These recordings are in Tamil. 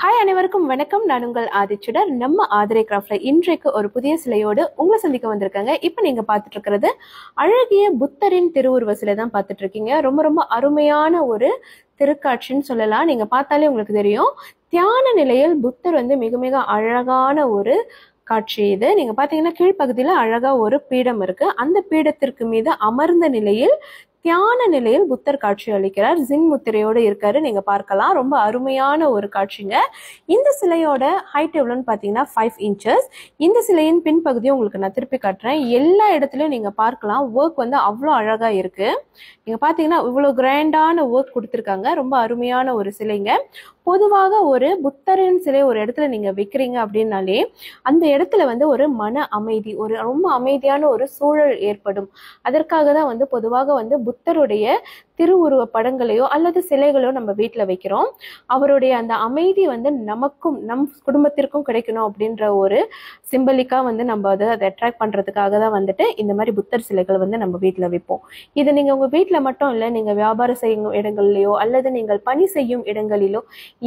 ஹாய் அனைவருக்கும் வணக்கம் நான் உங்கள் ஆதிச்சுடர் நம்ம ஆதிரை கிராஃப்ட்ல இன்றைக்கு ஒரு புதிய சிலையோடு உங்களை சந்திக்க வந்திருக்காங்க இப்போ நீங்க பார்த்துட்டு இருக்கிறது அழகிய புத்தரின் திருவுருவ சிலை தான் பார்த்துட்டு இருக்கீங்க ரொம்ப ரொம்ப அருமையான ஒரு திருக்காட்சின்னு சொல்லலாம் நீங்க பார்த்தாலே உங்களுக்கு தெரியும் தியான நிலையில் புத்தர் வந்து மிக மிக அழகான ஒரு காட்சி இது நீங்க பாத்தீங்கன்னா கீழ்ப்பகுதியில அழகா ஒரு பீடம் இருக்கு அந்த பீடத்திற்கு மீது அமர்ந்த நிலையில் தியான நிலையில் புத்தர் காட்சி அளிக்கிறார் ஜின் முத்திரையோடு இருக்காரு நீங்க பார்க்கலாம் ரொம்ப அருமையான ஒரு காட்சிங்க இந்த சிலையோட ஹைட் எவ்வளோன்னு பார்த்தீங்கன்னா ஃபைவ் இன்ச்சஸ் இந்த சிலையின் பின்பகுதியை உங்களுக்கு நான் திருப்பி காட்டுறேன் எல்லா இடத்துலையும் நீங்க பார்க்கலாம் ஒர்க் வந்து அவ்வளோ அழகா இருக்கு நீங்க பார்த்தீங்கன்னா இவ்வளோ கிராண்டான ஒர்க் கொடுத்துருக்காங்க ரொம்ப அருமையான ஒரு சிலைங்க பொதுவாக ஒரு புத்தரின் சிலை ஒரு இடத்துல நீங்க வைக்கிறீங்க அப்படின்னாலே அந்த இடத்துல வந்து ஒரு மன அமைதி ஒரு ரொம்ப அமைதியான ஒரு சூழல் ஏற்படும் அதற்காக தான் வந்து பொதுவாக வந்து புத்தருடைய திருவுருவ படங்களையோ அல்லது சிலைகளோ நம்ம வீட்டில் வைக்கிறோம் அவருடைய அந்த அமைதி வந்து நமக்கும் நம் குடும்பத்திற்கும் கிடைக்கணும் அப்படின்ற ஒரு சிம்பலிக்காக வந்து நம்ம அதை அதை அட்ராக்ட் பண்ணுறதுக்காக தான் வந்துட்டு இந்த மாதிரி புத்தர் சிலைகள் வந்து நம்ம வீட்டில் வைப்போம் இது நீங்கள் உங்கள் வீட்டில் மட்டும் இல்லை நீங்கள் வியாபாரம் செய்யும் இடங்கள்லையோ அல்லது நீங்கள் பணி செய்யும் இடங்களிலோ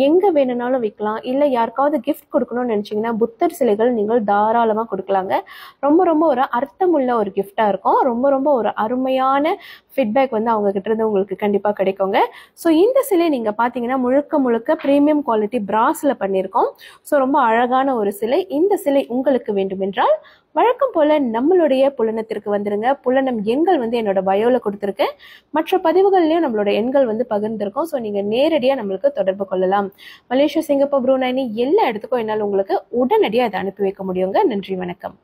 எங்கே வேணும்னாலும் விற்கலாம் இல்லை யாருக்காவது கிஃப்ட் கொடுக்கணும்னு நினச்சிங்கன்னா புத்தர் சிலைகள் நீங்கள் தாராளமாக கொடுக்கலாங்க ரொம்ப ரொம்ப ஒரு அர்த்தமுள்ள ஒரு கிஃப்டாக இருக்கும் ரொம்ப ரொம்ப ஒரு அருமையான ஃபீட்பேக் வந்து அவங்க கிட்ட இருந்து உங்களுக்கு கண்டிப்பாக கிடைக்குங்க ஸோ இந்த சிலை நீங்கள் பார்த்தீங்கன்னா முழுக்க முழுக்க ப்ரீமியம் குவாலிட்டி பிராஸில் பண்ணியிருக்கோம் ஸோ ரொம்ப அழகான ஒரு சிலை இந்த சிலை உங்களுக்கு வேண்டுமென்றால் வழக்கம் போல் நம்மளுடைய புலனத்திற்கு வந்துருங்க புலனம் எண்கள் வந்து என்னோட பயோவில் கொடுத்துருக்கேன் மற்ற பதிவுகள்லையும் நம்மளோட எண்கள் வந்து பகிர்ந்திருக்கோம் ஸோ நீங்கள் நேரடியாக நம்மளுக்கு தொடர்பு கொள்ளலாம் மலேசியா சிங்கப்பூர் ப்ரூனாயினி எல்லா இடத்துக்கும் என்னால் உங்களுக்கு உடனடியாக அதை அனுப்பி வைக்க முடியுங்க நன்றி வணக்கம்